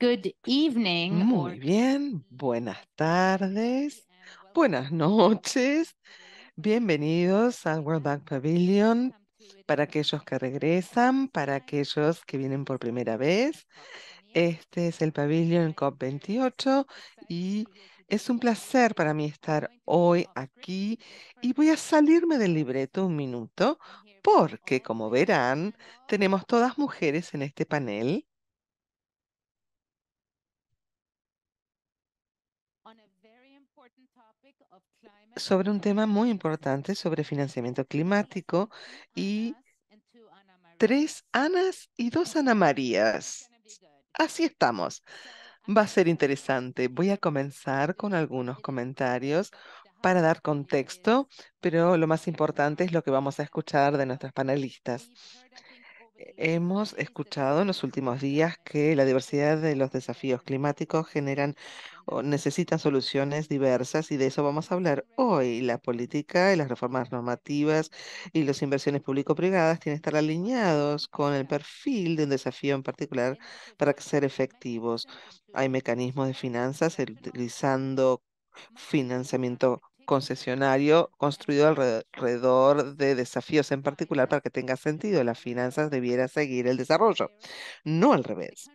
Good evening. Muy bien, buenas tardes, buenas noches. Bienvenidos al World Bank Pavilion para aquellos que regresan, para aquellos que vienen por primera vez. Este es el Pavilion COP28 y es un placer para mí estar hoy aquí y voy a salirme del libreto un minuto porque, como verán, tenemos todas mujeres en este panel sobre un tema muy importante, sobre financiamiento climático y tres Anas y dos Ana Marías. Así estamos. Va a ser interesante. Voy a comenzar con algunos comentarios para dar contexto, pero lo más importante es lo que vamos a escuchar de nuestras panelistas. Hemos escuchado en los últimos días que la diversidad de los desafíos climáticos generan necesitan soluciones diversas y de eso vamos a hablar hoy. La política y las reformas normativas y las inversiones público-privadas tienen que estar alineados con el perfil de un desafío en particular para ser efectivos. Hay mecanismos de finanzas eh, utilizando financiamiento concesionario construido alrededor de desafíos en particular para que tenga sentido. Las finanzas debiera seguir el desarrollo, no al revés.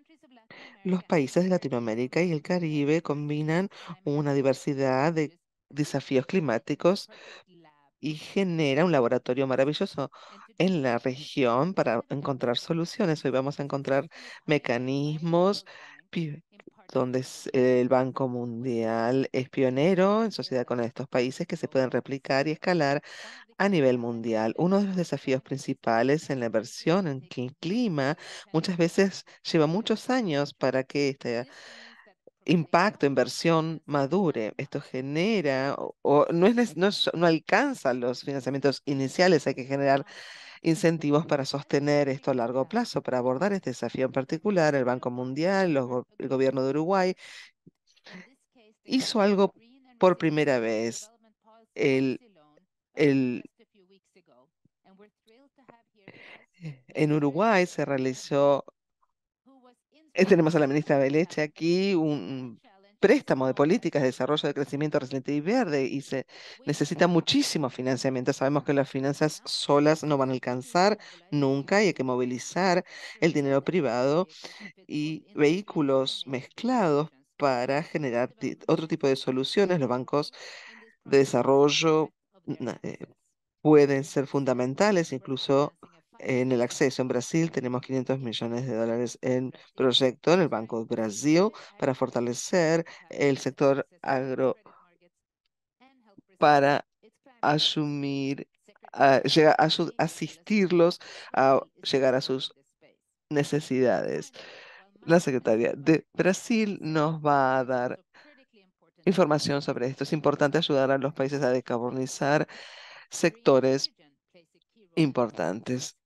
Los países de Latinoamérica y el Caribe combinan una diversidad de desafíos climáticos y genera un laboratorio maravilloso en la región para encontrar soluciones. Hoy vamos a encontrar mecanismos donde el Banco Mundial es pionero en sociedad con estos países que se pueden oh. replicar y escalar a nivel mundial. Uno de los desafíos principales en la inversión en clima muchas veces lleva muchos años para que esté impacto, inversión madure. Esto genera o, no, es, alcanza los financiamientos iniciales, hay que generar incentivos para sostener esto a largo plazo. Para abordar este desafío en particular, el Banco Mundial, el gobierno de Uruguay, hizo algo por primera vez. en Uruguay se realizó eh, tenemos a la ministra Beleche aquí, un préstamo de políticas de desarrollo de crecimiento resiliente y verde y se necesita muchísimo financiamiento. Sabemos que las finanzas solas no van a alcanzar nunca y hay que movilizar el dinero privado y vehículos mezclados para generar otro tipo de soluciones. Los bancos de desarrollo eh, pueden ser fundamentales, incluso en el acceso. En Brasil tenemos 500 millones de dólares en proyecto en el Banco de Brasil para fortalecer el sector agro para asumir, ah, asistirlos a llegar a sus necesidades. La Secretaría de Brasil nos va a dar información sobre esto. Es importante ayudar a los países a decarbonizar sectores importantes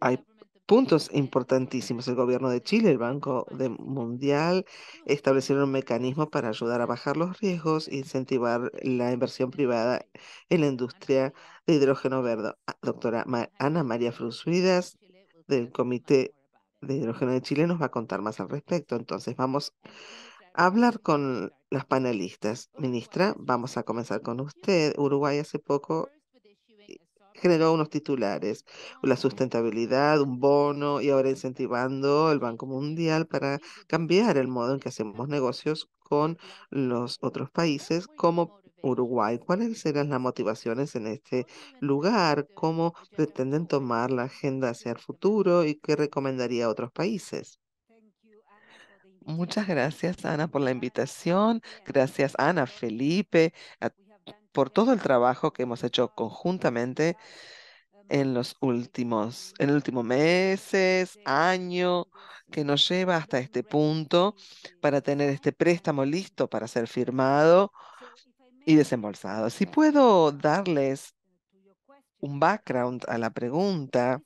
hay puntos importantísimos. El gobierno de Chile, el Banco Mundial, establecieron un mecanismo para ayudar a bajar los riesgos e incentivar la inversión privada en la industria de hidrógeno verde. Ah, doctora Ana María Fruzuidas, del Comité de Hidrógeno de Chile, nos va a contar más al respecto. Entonces, vamos a hablar con las panelistas. Ministra, vamos a comenzar con usted. Uruguay hace poco generó unos titulares, la sustentabilidad, un bono y ahora incentivando el Banco Mundial para cambiar el modo en que hacemos negocios con los otros países como Uruguay. ¿Cuáles serán las motivaciones en este lugar? ¿Cómo pretenden tomar la agenda hacia el futuro y qué recomendaría a otros países? Muchas gracias, Ana, por la invitación. Gracias, Ana, Felipe, a por todo el trabajo que hemos hecho conjuntamente en los últimos, en meses, año, que nos lleva hasta este punto para tener este préstamo listo para ser firmado y desembolsado. Si puedo darles un background a la pregunta,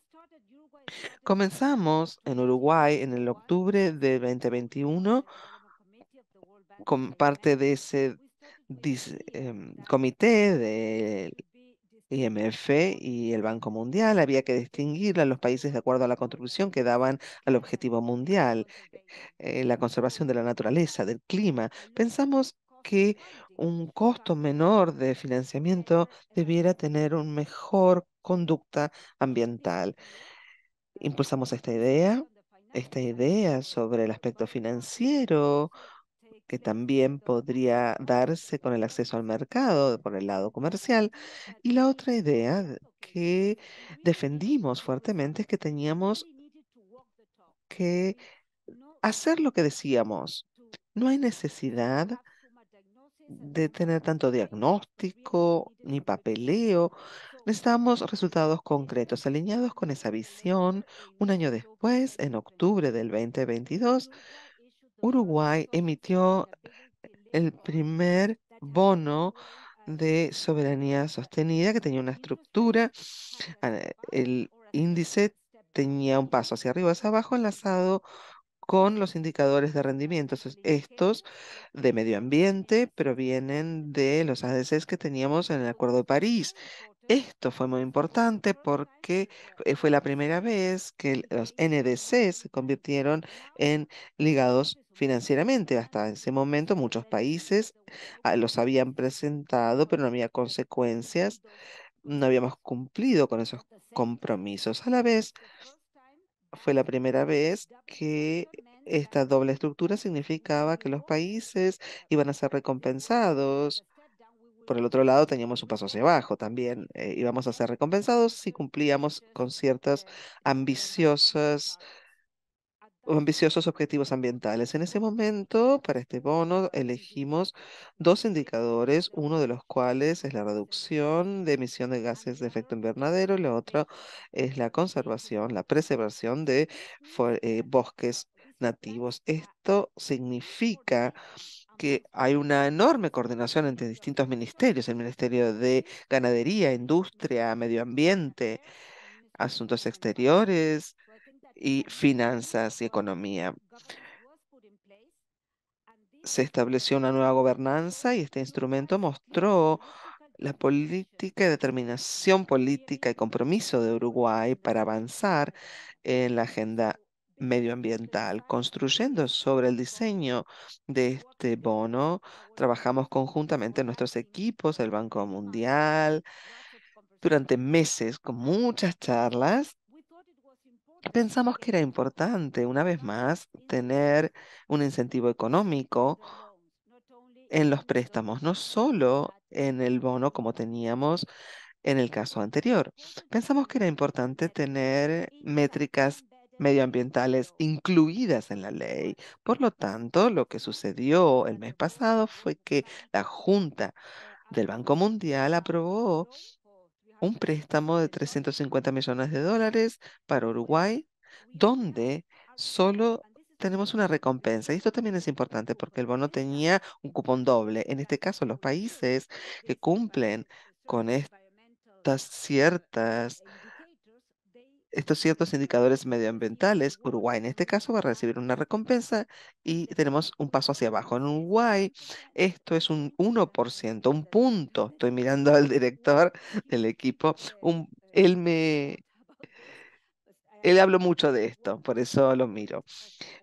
comenzamos en Uruguay en el octubre de 2021 con parte de ese Em, comité del IMF y el Banco Mundial. Había que distinguir a los países de acuerdo a la contribución que daban al objetivo mundial, eh, la conservación de la naturaleza, del clima. Pensamos que un costo menor de financiamiento debiera tener una mejor conducta ambiental. Impulsamos esta idea, esta idea sobre el aspecto financiero que también podría darse con el acceso al mercado por el lado comercial. Y la otra idea que defendimos fuertemente es que teníamos que hacer lo que decíamos. No hay necesidad de tener tanto diagnóstico ni papeleo. Necesitamos resultados concretos alineados con esa visión. Un año después, en octubre del 2022, Uruguay emitió el primer bono de soberanía sostenida que tenía una estructura. Eh, el índice tenía un paso hacia arriba, hacia abajo, enlazado con los indicadores de rendimiento. Estos de medio ambiente provienen de los ADCs que teníamos en el Acuerdo de París. Esto fue muy importante porque fue la primera vez que los NDC se convirtieron en ligados financieramente. Hasta ese momento muchos países ah, los habían presentado, pero no había consecuencias. No habíamos cumplido con esos compromisos. A la vez, fue la primera vez que esta doble estructura significaba que los países iban a ser recompensados por el otro lado, teníamos un paso hacia abajo también. y eh, íbamos a ser recompensados si cumplíamos con ciertas ambiciosas ambiciosos objetivos ambientales. En ese momento, para este bono, elegimos dos indicadores, uno de los cuales es la reducción de emisión de gases de efecto invernadero, y otro es la conservación, la preservación de eh, bosques nativos. Esto significa que hay una enorme coordinación entre distintos ministerios, el Ministerio de Ganadería, Industria, Medio Ambiente, Asuntos Exteriores y Finanzas y Economía. Se estableció una nueva gobernanza y este instrumento mostró la política y determinación política y compromiso de Uruguay para avanzar en la agenda medioambiental. Construyendo sobre el diseño de este bono, trabajamos conjuntamente nuestros equipos, el Banco Mundial, durante meses con muchas charlas. Pensamos que era importante, una vez más, tener un incentivo económico en los préstamos, no solo en el bono como teníamos en el caso anterior. Pensamos que era importante tener métricas medioambientales incluidas en la ley. Por lo tanto, lo que sucedió el mes pasado fue que la Junta del Banco Mundial aprobó un préstamo de 350 millones de dólares para Uruguay, donde solo tenemos una recompensa. Y esto también es importante porque el bono tenía un cupón doble. En este caso, los países que cumplen con estas ciertas estos ciertos indicadores medioambientales, Uruguay en este caso va a recibir una recompensa y tenemos un paso hacia abajo. En Uruguay esto es un 1%, un punto. Estoy mirando al director del equipo. él me... Él habló mucho de esto, por eso lo miro.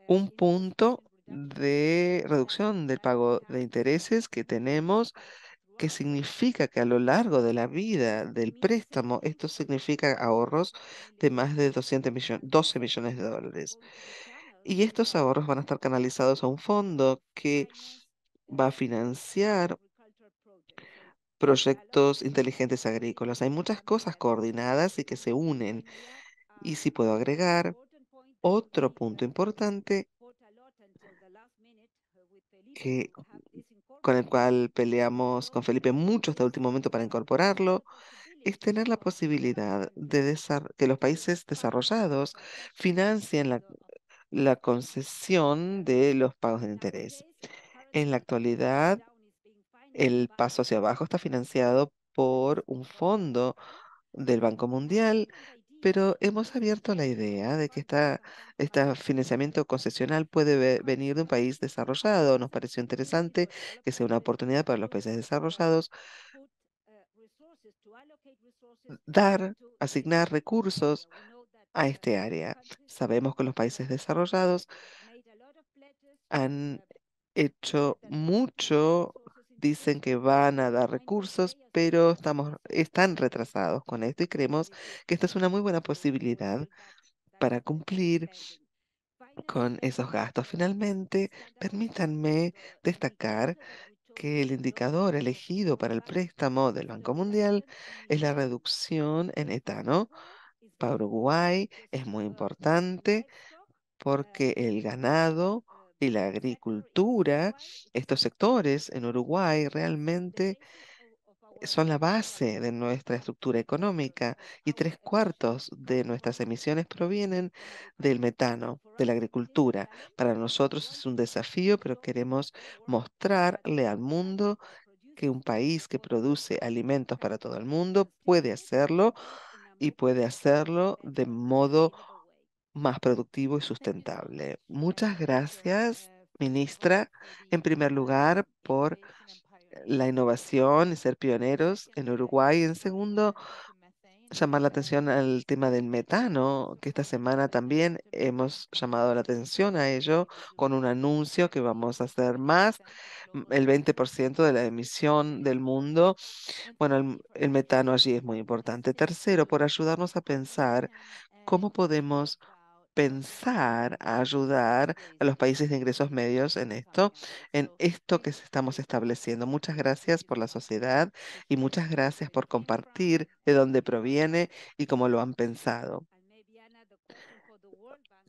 Un punto de reducción del pago de intereses que tenemos que significa que a lo largo de la vida del préstamo, esto significa ahorros de más de 200 12 millones de dólares. Oh, y estos ahorros van a estar canalizados a un fondo que va a financiar proyectos inteligentes agrícolas. Hay muchas cosas coordinadas y que se unen. Y si puedo agregar otro punto importante uh, que con el cual peleamos con Felipe mucho hasta último momento para incorporarlo, es tener la posibilidad de que los países desarrollados financien la, la concesión de los pagos de interés. En la actualidad, el paso hacia abajo está financiado por un fondo del Banco Mundial pero hemos abierto la idea de que esta, este financiamiento concesional puede venir de un país desarrollado. Nos pareció interesante que sea una oportunidad para los países desarrollados dar, asignar recursos a este área. Sabemos que los países desarrollados han hecho mucho dicen que van a dar recursos, pero estamos, están retrasados con esto y creemos que esta es una muy buena posibilidad para cumplir con esos gastos. Finalmente, permítanme destacar que el indicador elegido para el préstamo del Banco Mundial es la reducción en etano. Para Uruguay es muy importante porque el ganado y la agricultura, estos sectores en Uruguay realmente son la base de nuestra estructura económica y tres cuartos de nuestras emisiones provienen del metano, de la agricultura. Para nosotros es un desafío, pero queremos mostrarle al mundo que un país que produce alimentos para todo el mundo puede hacerlo y puede hacerlo de modo más productivo y sustentable. Muchas gracias, ministra, en primer lugar, por la innovación y ser pioneros en Uruguay. En segundo, llamar la atención al tema del metano, que esta semana también hemos llamado la atención a ello con un anuncio que vamos a hacer más, el 20% de la emisión del mundo. Bueno, el, metano allí es muy importante. Tercero, por ayudarnos a pensar cómo podemos pensar a ayudar a los países de ingresos medios en esto, en esto que estamos estableciendo. Muchas gracias por la sociedad y muchas gracias por compartir de dónde proviene y cómo lo han pensado.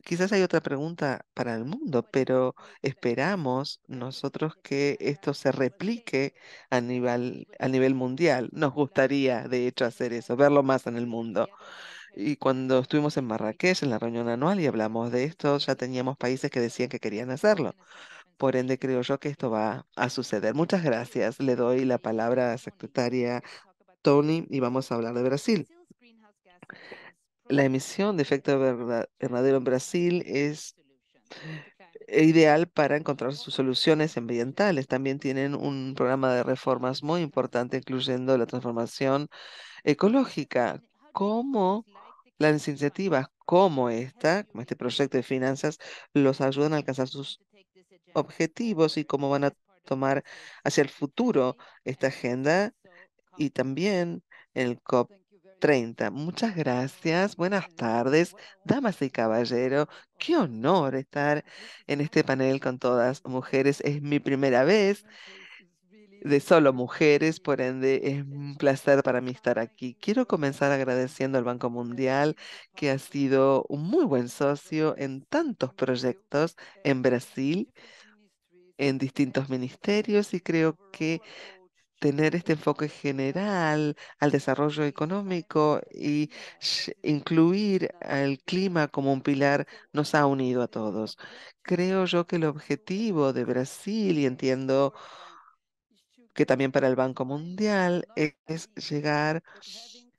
Quizás hay otra pregunta para el mundo, pero esperamos nosotros que esto se replique a nivel, a nivel mundial. Nos gustaría, de hecho, hacer eso, verlo más en el mundo. Y cuando estuvimos en Marrakech, en la reunión anual, y hablamos de esto, ya teníamos países que decían que querían hacerlo. Por ende, creo yo que esto va a suceder. Muchas gracias. Le doy la palabra a la secretaria Tony y vamos a hablar de Brasil. La emisión de efecto verdadero en Brasil es ideal para encontrar sus soluciones ambientales. También tienen un programa de reformas muy importante, incluyendo la transformación ecológica. ¿Cómo las iniciativas como esta, como este proyecto de finanzas, los ayudan a alcanzar sus objetivos y cómo van a tomar hacia el futuro esta agenda y también el COP 30. Muchas gracias. Buenas tardes, damas y caballeros. Qué honor estar en este panel con todas mujeres. Es mi primera vez de solo mujeres, por ende es un placer para mí estar aquí. Quiero comenzar agradeciendo al Banco Mundial, que ha sido un muy buen socio en tantos proyectos en Brasil, en distintos ministerios, y creo que tener este enfoque general al desarrollo económico y incluir al clima como un pilar nos ha unido a todos. Creo yo que el objetivo de Brasil, y entiendo que también para el Banco Mundial e-, es llegar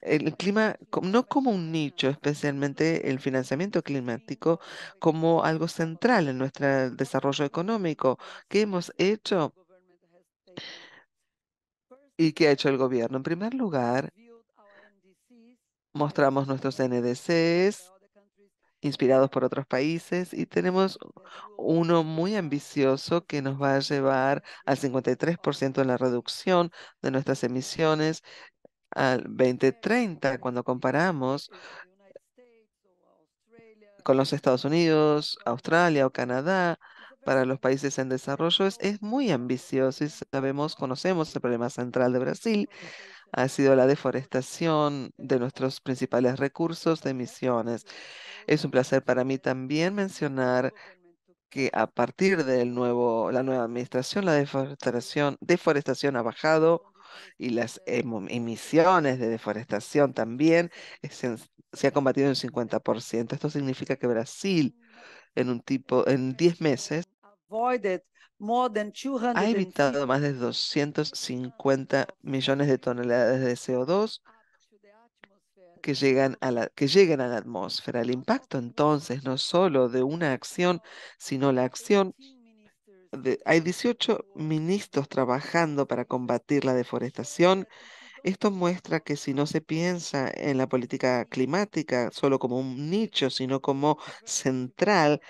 el clima no como un nicho, especialmente el financiamiento climático, como algo central en nuestro desarrollo económico. ¿Qué hemos hecho? ¿Y qué ha hecho el gobierno? En primer lugar, mostramos nuestros NDCs inspirados por otros países y tenemos uno muy ambicioso que nos va a llevar al 53% en la reducción de nuestras emisiones al 2030 cuando comparamos con los Estados Unidos, Australia o Canadá para los países en desarrollo es, es muy ambicioso y sabemos, conocemos el problema central de Brasil, ha sido la deforestación de nuestros principales recursos de emisiones. Es un placer para mí también mencionar que a partir de nuevo, la nueva administración, la deforestación, ha bajado y las em, emisiones de deforestación también se, han ha combatido en un 50%. Esto significa que Brasil en un tipo en 10 meses ha evitado más de 250 millones de toneladas de CO2 que llegan a la, que a la atmósfera. El impacto entonces no solo de una acción, sino la acción de, hay 18 ministros trabajando para combatir la deforestación. Esto muestra que si no se piensa en la política climática solo como un nicho, sino como central,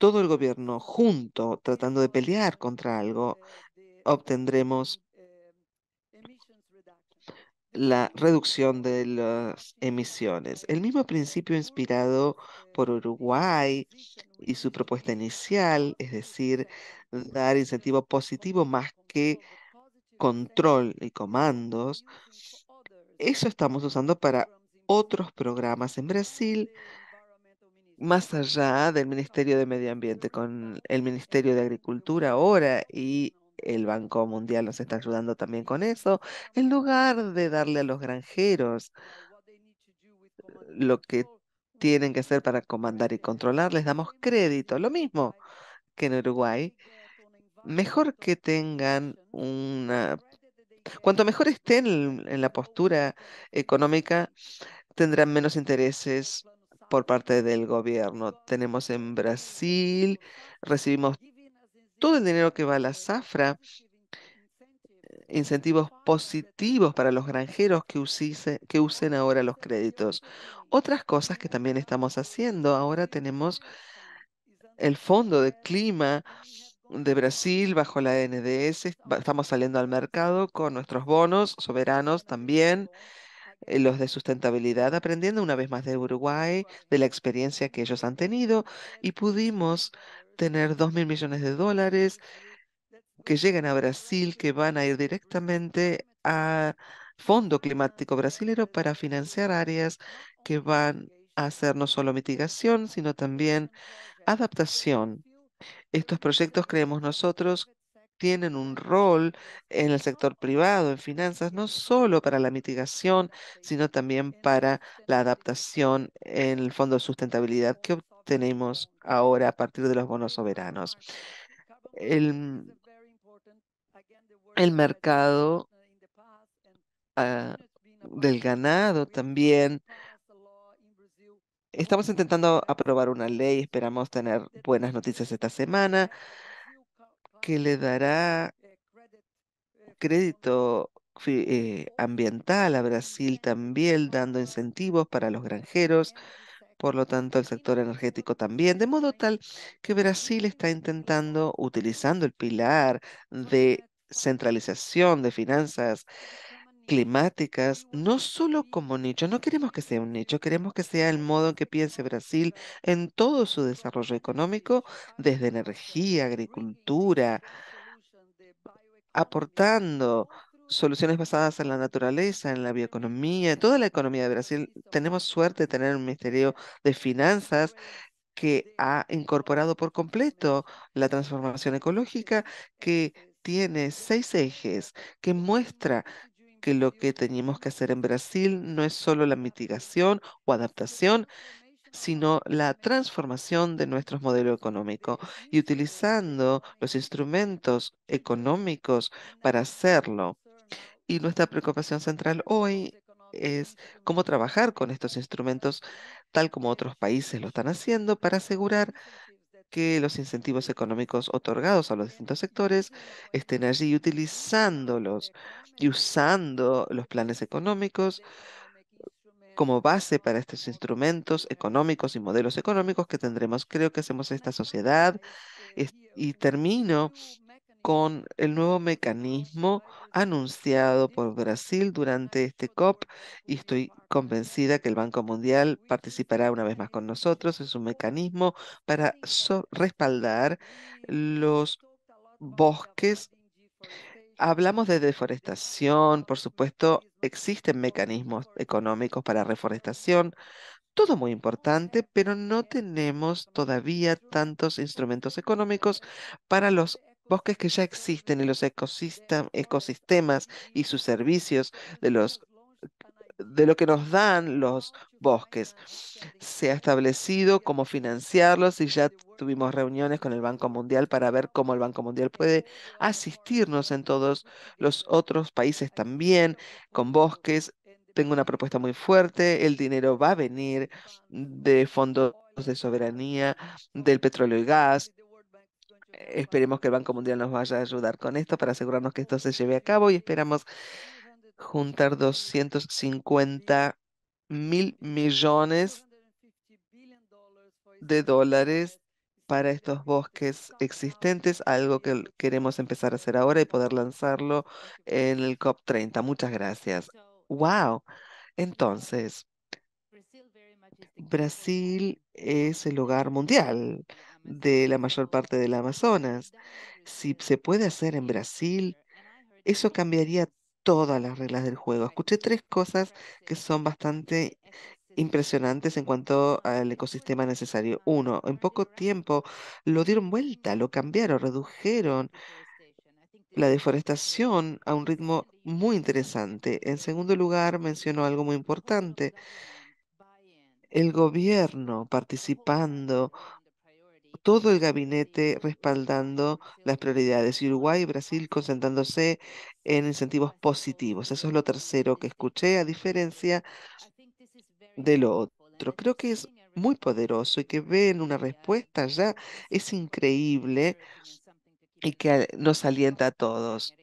todo el gobierno junto tratando de pelear contra algo, obtendremos la reducción de las emisiones. El mismo principio inspirado por Uruguay y su propuesta inicial, es decir, dar incentivo positivo más que control y comandos, eso estamos usando para otros programas en Brasil más allá del Ministerio de Medio Ambiente, con el Ministerio de Agricultura ahora y el Banco Mundial nos está ayudando también con eso, en lugar de darle a los granjeros lo que tienen que hacer para comandar y controlar, les damos crédito, lo mismo que en Uruguay. Mejor que tengan una... Cuanto mejor estén en la postura económica, tendrán menos intereses por parte del gobierno. Tenemos en Brasil, recibimos todo el dinero que va a la zafra, incentivos positivos para los granjeros que, que usen ahora los créditos. Otras cosas que también estamos haciendo, ahora tenemos el Fondo de Clima de Brasil bajo la NDS, estamos saliendo al mercado con nuestros bonos soberanos también eh, los de sustentabilidad, aprendiendo una vez más de Uruguay, de la experiencia que ellos han tenido, y pudimos tener 2 mil millones de dólares que llegan a Brasil, que van a ir directamente a Fondo Climático Brasilero para financiar áreas que van a hacer no solo mitigación, sino también adaptación. Estos proyectos creemos nosotros tienen un rol en el sector privado, en finanzas, no solo para la mitigación, sino también para la adaptación en el Fondo de Sustentabilidad que obtenemos ahora a partir de los bonos soberanos. El, mercado ah, del ganado también. Estamos intentando aprobar una ley, esperamos tener buenas noticias esta semana que le dará crédito eh, ambiental a Brasil también, dando incentivos para los granjeros, por lo tanto el sector energético también, de modo tal que Brasil está intentando, utilizando el pilar de centralización de finanzas climáticas, no solo como nicho, no queremos que sea un nicho, queremos que sea el modo en que piense Brasil en todo su desarrollo económico, desde energía, agricultura, aportando soluciones basadas en la naturaleza, en la bioeconomía, toda la economía de Brasil. Tenemos suerte de tener un Ministerio de Finanzas que ha incorporado por completo la transformación ecológica, que tiene seis ejes, que muestra que lo que teníamos que hacer en Brasil no es solo la mitigación o adaptación, sino la transformación de nuestro modelo económico y utilizando los instrumentos económicos para hacerlo. Y nuestra preocupación central hoy es cómo trabajar con estos instrumentos, tal como otros países lo están haciendo, para asegurar que los incentivos económicos otorgados a los distintos sectores estén allí utilizándolos y usando los planes económicos como base para estos instrumentos económicos y modelos económicos que tendremos. Creo que hacemos esta sociedad y termino con el nuevo mecanismo anunciado por Brasil durante este COP y estoy convencida que el Banco Mundial participará una vez más con nosotros. Es un mecanismo para respaldar los bosques. Hablamos de deforestación, por supuesto, existen mecanismos económicos para reforestación, todo muy importante, pero no tenemos todavía tantos instrumentos económicos para los bosques que ya existen y los ecosistemas y sus servicios de los de lo que nos dan los bosques. Se ha establecido cómo financiarlos y ya tuvimos reuniones con el Banco Mundial para ver cómo el Banco Mundial puede asistirnos en todos los otros países también con bosques. Tengo una propuesta muy fuerte. El dinero va a venir de fondos de soberanía, del petróleo y gas, Esperemos que el Banco Mundial nos vaya a ayudar con esto para asegurarnos que esto se lleve a cabo y esperamos juntar 250 mil millones de dólares para estos bosques existentes, algo que queremos empezar a hacer ahora y poder lanzarlo en el COP30. Muchas gracias. Wow. Entonces, Brasil es el hogar mundial de la mayor parte del Amazonas. Si se puede hacer en Brasil, eso cambiaría todas las reglas del juego. Escuché tres cosas que son bastante impresionantes en cuanto al ecosistema necesario. Uno, en poco tiempo lo dieron vuelta, lo cambiaron, redujeron la deforestación a un ritmo muy interesante. En segundo lugar, mencionó algo muy importante, el gobierno participando todo el gabinete respaldando las prioridades. Uruguay y Brasil concentrándose en incentivos positivos. Eso es lo tercero que escuché, a diferencia de lo otro. Creo que es muy poderoso y que ven una respuesta ya es increíble y que nos alienta a todos.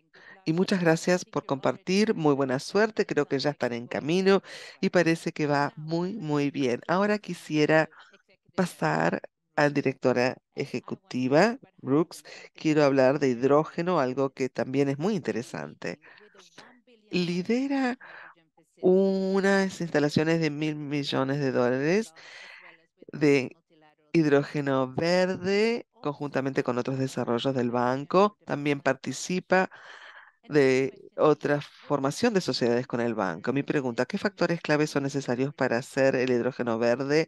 Y muchas gracias por compartir. Muy buena suerte. Creo que ya están en camino y parece que va muy, muy bien. Ahora quisiera pasar a directora ejecutiva Brooks, quiero hablar de hidrógeno, algo que también es muy interesante. Lidera unas instalaciones de mil millones de dólares de hidrógeno verde conjuntamente con otros desarrollos del banco. También participa de otra formación de sociedades con el banco. Mi pregunta, ¿qué factores clave son necesarios para hacer el hidrógeno verde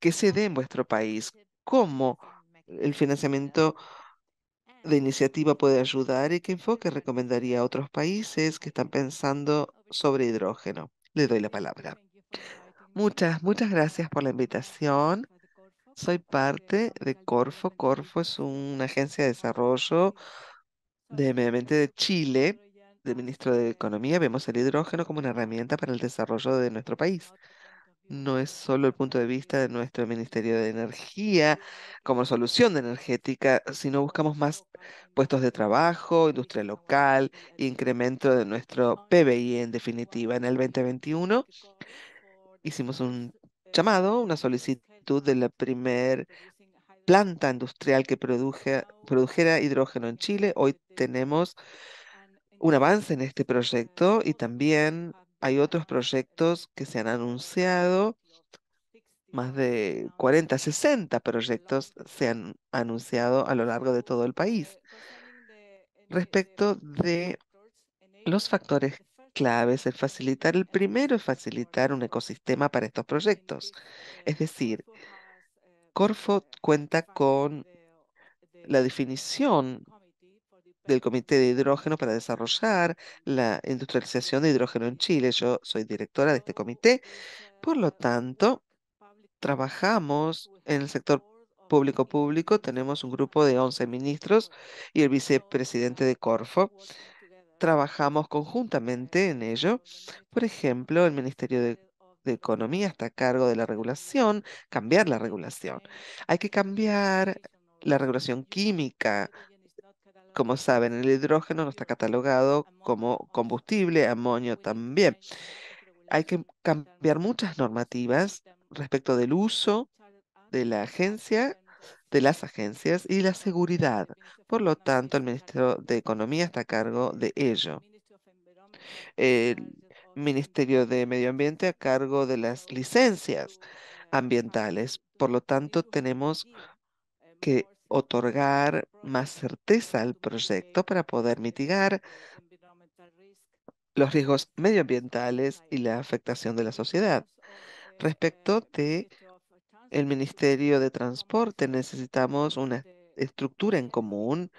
que se dé en vuestro país, cómo el financiamiento de ah. iniciativa puede ayudar y qué enfoque recomendaría a otros países que están pensando sobre hidrógeno. Le doy la palabra. Muchas, muchas gracias por la invitación. Soy parte de Corfo. Corfo es una agencia de desarrollo de medio de Chile, del ministro de Economía. Vemos el hidrógeno como una herramienta para el desarrollo de nuestro país no es solo el punto de vista de nuestro Ministerio de Energía como solución energética, sino buscamos más puestos de trabajo, industria local, incremento de nuestro PBI en definitiva. En el 2021 hicimos un llamado, una solicitud de la primer planta industrial que produjera hidrógeno en Chile. Hoy tenemos un avance en este proyecto y también hay otros proyectos que se han anunciado, más de 40, 60 proyectos se han anunciado a lo largo de todo el país. Respecto de los factores claves, el facilitar, el primero es facilitar un ecosistema para estos proyectos. Es decir, Corfo cuenta con la definición del Comité de Hidrógeno para desarrollar la industrialización de hidrógeno en Chile. Yo soy directora de este comité. Por lo tanto, trabajamos en el sector público-público. Tenemos un grupo de 11 ministros y el vicepresidente de Corfo. Trabajamos conjuntamente en ello. Por ejemplo, el Ministerio de Economía está a cargo de la regulación, cambiar la regulación. Hay que cambiar la regulación química como saben, el hidrógeno no está catalogado como combustible, amonio también. Hay que cambiar muchas normativas respecto del uso de la agencia, de las agencias y la seguridad. Por lo tanto, el Ministerio de Economía está a cargo de ello. El Ministerio de Medio Ambiente a cargo de las licencias ambientales. Por lo tanto, tenemos que otorgar más certeza al proyecto para poder mitigar los riesgos medioambientales y la afectación de la sociedad. Respecto de el Ministerio de Transporte, necesitamos una estructura en común.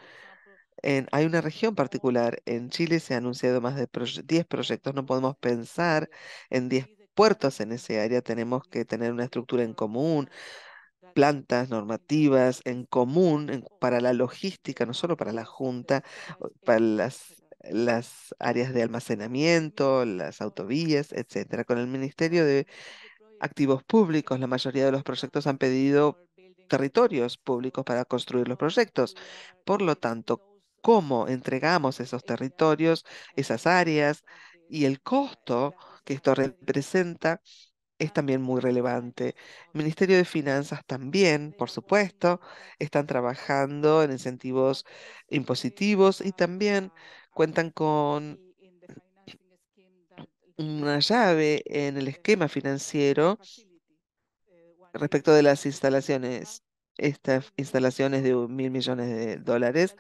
En, hay una región particular. En Chile se han anunciado más de 10 proyectos. No podemos pensar en 10 puertos en esa área. Tenemos que tener una estructura en común, plantas, normativas en común para la logística, no solo para la Junta, para las, las áreas de almacenamiento, las autovías, etcétera. Con el Ministerio de Activos Públicos, la mayoría de los proyectos han pedido territorios públicos para construir los proyectos. Por lo tanto, cómo entregamos esos territorios, esas áreas y el costo que esto representa es también muy relevante. El Ministerio de Finanzas también, por supuesto, están trabajando en incentivos impositivos y también cuentan con una llave en el esquema financiero respecto de las instalaciones, estas instalaciones de mil millones de dólares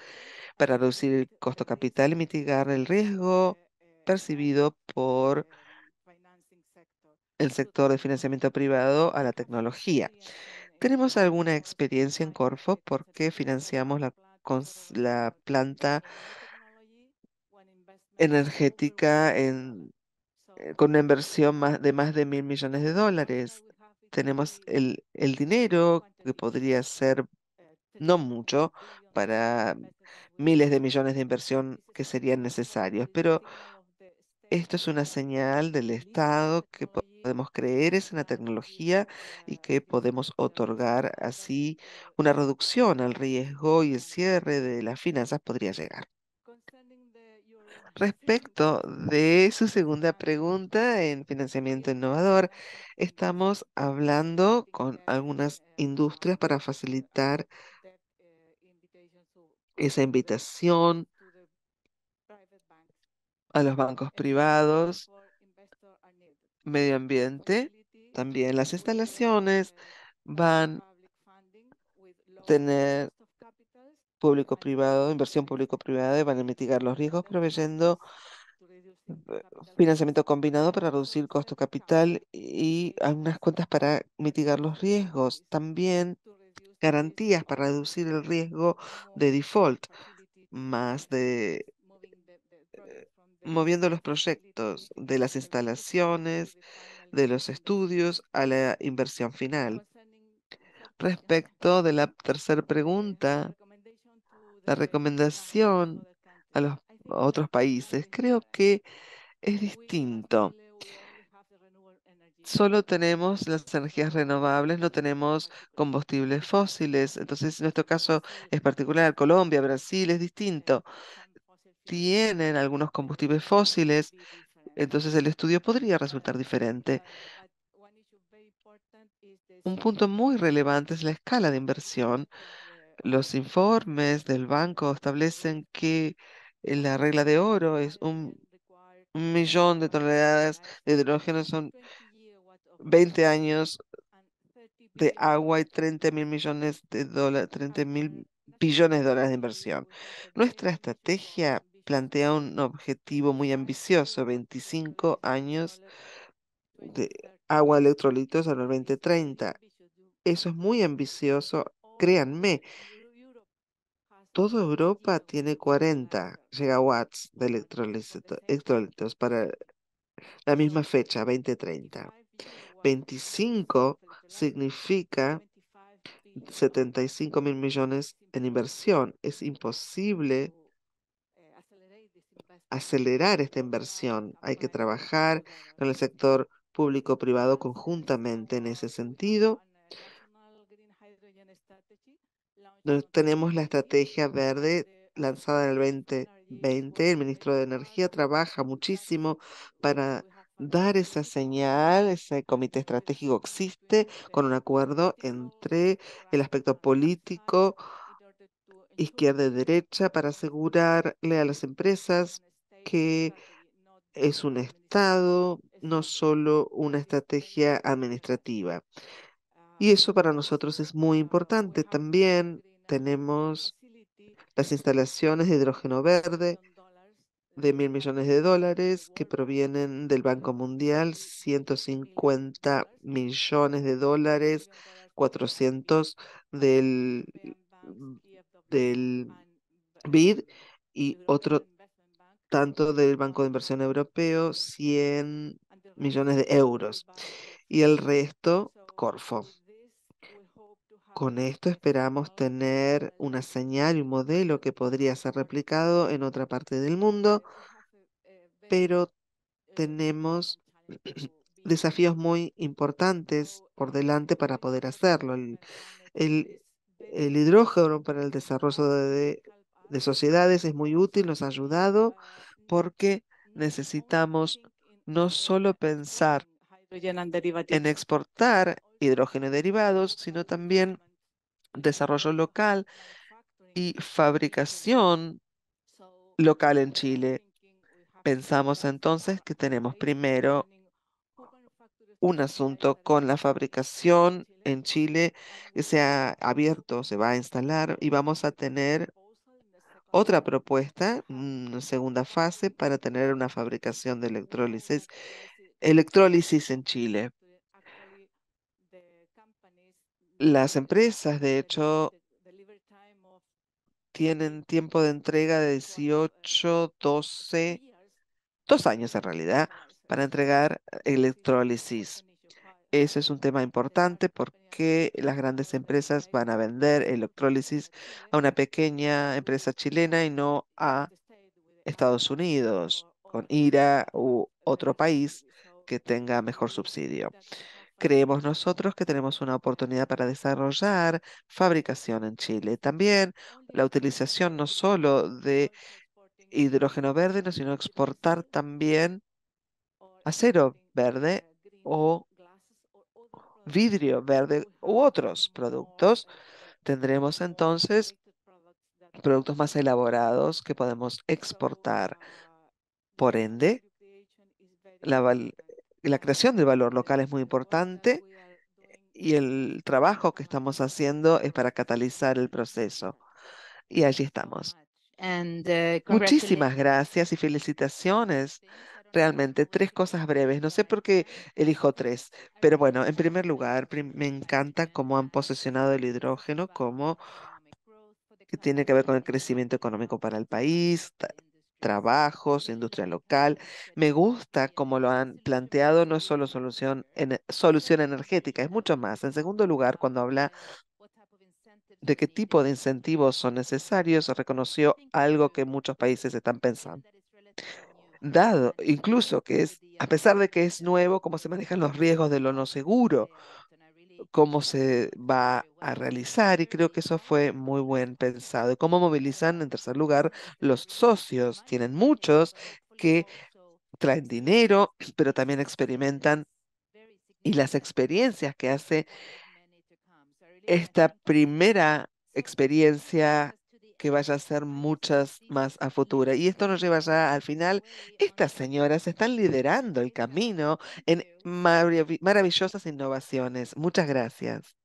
para reducir el costo capital y mitigar el riesgo percibido por el sector de financiamiento privado a la tecnología. Tenemos alguna experiencia en Corfo porque pues financiamos la, planta energética eh, con una inversión de más de mil millones de dólares. Tenemos el, el dinero que podría ser eh, no mucho para miles de millones de inversión que serían necesarios, pero esto es una señal del Estado que podemos creer es en la tecnología y que podemos otorgar así una reducción al riesgo y el cierre de las finanzas podría llegar. Respecto de su segunda pregunta en financiamiento innovador, estamos hablando con algunas industrias para facilitar esa invitación a los bancos privados medio ambiente, también las instalaciones van a tener público-privado, inversión público-privada y van a mitigar los riesgos proveyendo eh, financiamiento combinado para reducir costo capital y algunas cuentas para mitigar los riesgos. También garantías para reducir el riesgo de default, más de moviendo los proyectos de las instalaciones, de los estudios a la inversión final. Respecto de la tercera pregunta, la recomendación a los otros países, creo que es distinto. Solo tenemos las energías renovables, no tenemos combustibles fósiles. Entonces, en nuestro caso es particular, Colombia, Brasil, es distinto tienen algunos combustibles fósiles, entonces el estudio podría resultar diferente. Un punto muy relevante es la escala de inversión. Los informes del banco establecen que la regla de oro es un, millón de toneladas de hidrógeno, son 20 años de agua y 30 mil millones de dólares, 30 mil billones de dólares de inversión. Nuestra estrategia plantea un objetivo muy ambicioso, 25 años de agua electrolitos a el 2030. Eso es muy ambicioso, créanme. Toda Europa tiene 40 gigawatts de electrolitos para la misma fecha, 2030. 25 significa 75 mil millones en inversión. Es imposible acelerar esta inversión. Hay que trabajar con el sector público-privado conjuntamente en ese sentido. Tenemos la estrategia verde lanzada en el 2020. El ministro de Energía trabaja muchísimo para dar esa señal, ese comité estratégico existe con un acuerdo entre el aspecto político, izquierda y derecha, para asegurarle a las empresas que es un Estado, no solo una estrategia administrativa. Y eso para nosotros es muy importante. También tenemos las instalaciones de hidrógeno verde de mil millones de dólares que provienen del Banco Mundial, 150 millones de dólares, 400 del, del BID y otro tanto del Banco de Inversión Europeo, 100 millones de euros, y el resto, Corfo. Con esto esperamos tener una señal y un modelo que podría ser replicado en otra parte del mundo, pero tenemos desafíos muy importantes por delante para poder hacerlo. El, hidrógeno para el desarrollo de sociedades es muy útil, nos ha ayudado porque necesitamos no solo pensar en exportar hidrógeno derivados, sino también desarrollo local y fabricación local en Chile. Pensamos entonces que tenemos primero un asunto con la fabricación en Chile que se ha abierto, se va a instalar y vamos a tener otra propuesta, mm, segunda fase, para tener una fabricación de electrólisis, electrólisis en Chile. Las empresas, de hecho, tienen tiempo de entrega de 18, 12, dos años en realidad, para entregar electrólisis. Ese es un tema importante porque las grandes empresas van a vender electrólisis a una pequeña empresa chilena y no a Estados Unidos, con IRA u otro país que tenga mejor subsidio. Creemos nosotros que tenemos una oportunidad para desarrollar fabricación en Chile. También la utilización no solo de hidrógeno verde, sino exportar también acero verde o vidrio verde u otros productos. Tendremos entonces productos más elaborados que podemos exportar. Por ende, la, creación del valor local es muy importante y el trabajo que estamos haciendo es para catalizar el proceso. Y allí estamos. Uh, Muchísimas gracias y felicitaciones realmente tres cosas breves. No sé por qué elijo tres, pero bueno, en primer lugar, me encanta cómo han posicionado el hidrógeno como que tiene que ver con el crecimiento económico para el país, trabajos, industria local. Me gusta cómo lo han planteado, no es solo solución, en, solución energética, es mucho más. En segundo lugar, cuando habla de qué tipo de incentivos son necesarios, reconoció algo que muchos países están pensando dado, incluso que es, a pesar de que es nuevo, cómo se manejan los riesgos de lo no seguro, cómo se va a realizar y creo que eso fue muy buen pensado. Y cómo movilizan, en tercer lugar, los socios. Tienen muchos que traen dinero, pero también experimentan y las experiencias que hace esta primera experiencia que vaya a ser muchas más a futuro. Y esto nos lleva ya al final. Estas señoras están liderando el camino en maravillosas innovaciones. Muchas gracias.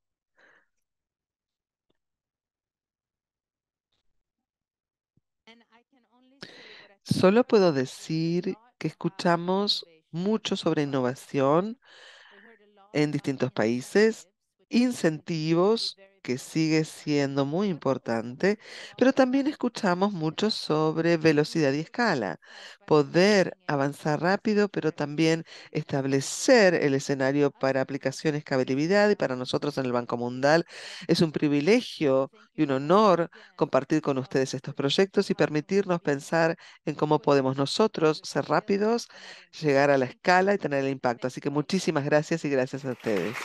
Solo puedo decir que escuchamos mucho sobre innovación en distintos países, incentivos que sigue siendo muy importante, pero también escuchamos mucho sobre velocidad y escala, poder avanzar rápido, pero también establecer el escenario para aplicaciones cabalidad y para nosotros en el Banco Mundial es un privilegio y un honor compartir con ustedes estos proyectos y permitirnos pensar en cómo podemos nosotros ser rápidos, llegar a la escala y tener el impacto. Así que muchísimas gracias y gracias a ustedes.